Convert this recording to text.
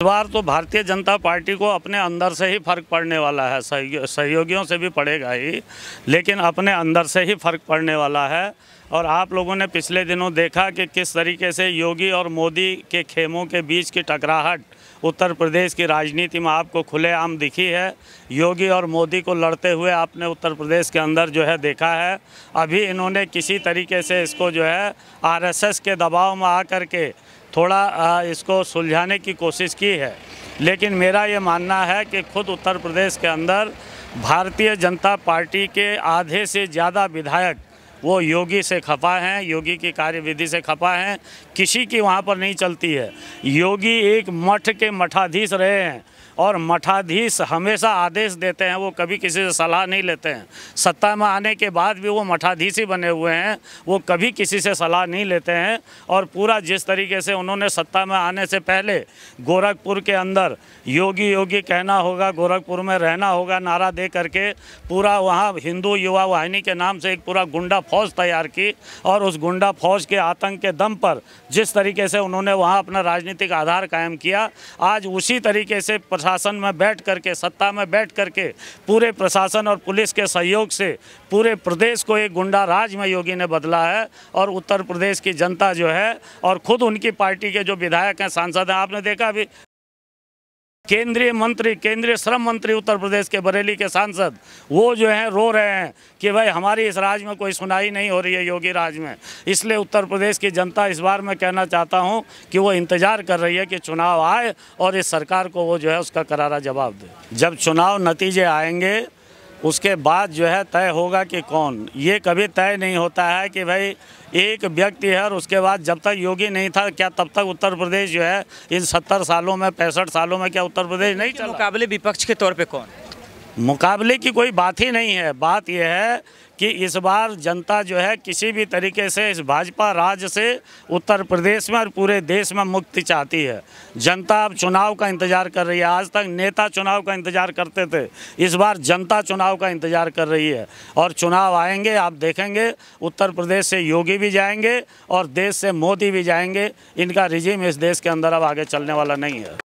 इस बार तो भारतीय जनता पार्टी को अपने अंदर से ही फर्क पड़ने वाला है सहयोगियों से भी पड़ेगा ही लेकिन अपने अंदर से ही फर्क पड़ने वाला है और आप लोगों ने पिछले दिनों देखा कि किस तरीके से योगी और मोदी के खेमों के बीच की टकराहट उत्तर प्रदेश की राजनीति में आपको खुलेआम दिखी है योगी और मोदी को लड़ते हुए आपने उत्तर प्रदेश के अंदर जो है देखा है अभी इन्होंने किसी तरीके से इसको जो है आर के दबाव में आ करके थोड़ा इसको सुलझाने की कोशिश की है लेकिन मेरा ये मानना है कि खुद उत्तर प्रदेश के अंदर भारतीय जनता पार्टी के आधे से ज़्यादा विधायक वो योगी से खफा हैं योगी की कार्यविधि से खफा हैं किसी की वहाँ पर नहीं चलती है योगी एक मठ के मठाधीश रहे हैं और मठाधीश हमेशा आदेश देते हैं वो कभी किसी से सलाह नहीं लेते हैं सत्ता में आने के बाद भी वो मठाधीश ही बने हुए हैं वो कभी किसी से सलाह नहीं लेते हैं और पूरा जिस तरीके से उन्होंने सत्ता में आने से पहले गोरखपुर के अंदर योगी योगी कहना होगा गोरखपुर में रहना होगा नारा दे करके पूरा वहाँ हिंदू युवा वाहिनी के नाम से एक पूरा गुंडा फौज तैयार की और उस गुंडा फौज के आतंक के दम पर जिस तरीके से उन्होंने वहाँ अपना राजनीतिक आधार कायम किया आज उसी तरीके से शासन में बैठ करके सत्ता में बैठ करके पूरे प्रशासन और पुलिस के सहयोग से पूरे प्रदेश को एक गुंडा राज में योगी ने बदला है और उत्तर प्रदेश की जनता जो है और खुद उनकी पार्टी के जो विधायक हैं सांसद हैं आपने देखा अभी केंद्रीय मंत्री केंद्रीय श्रम मंत्री उत्तर प्रदेश के बरेली के सांसद वो जो हैं रो रहे हैं कि भाई हमारी इस राज्य में कोई सुनाई नहीं हो रही है योगी राज में इसलिए उत्तर प्रदेश की जनता इस बार मैं कहना चाहता हूँ कि वो इंतजार कर रही है कि चुनाव आए और इस सरकार को वो जो है उसका करारा जवाब दे जब चुनाव नतीजे आएंगे उसके बाद जो है तय होगा कि कौन ये कभी तय नहीं होता है कि भाई एक व्यक्ति है और उसके बाद जब तक योगी नहीं था क्या तब तक उत्तर प्रदेश जो है इन सत्तर सालों में पैंसठ सालों में क्या उत्तर प्रदेश नहीं चला मुकाबले विपक्ष के तौर पे कौन मुकाबले की कोई बात ही नहीं है बात यह है कि इस बार जनता जो है किसी भी तरीके से इस भाजपा राज से उत्तर प्रदेश में और पूरे देश में मुक्ति चाहती है जनता अब चुनाव का इंतज़ार कर रही है आज तक नेता चुनाव का इंतज़ार करते थे इस बार जनता चुनाव का इंतज़ार कर रही है और चुनाव आएंगे आप देखेंगे उत्तर प्रदेश से योगी भी जाएंगे और देश से मोदी भी जाएंगे इनका रिजिम इस देश के अंदर अब आगे चलने वाला नहीं है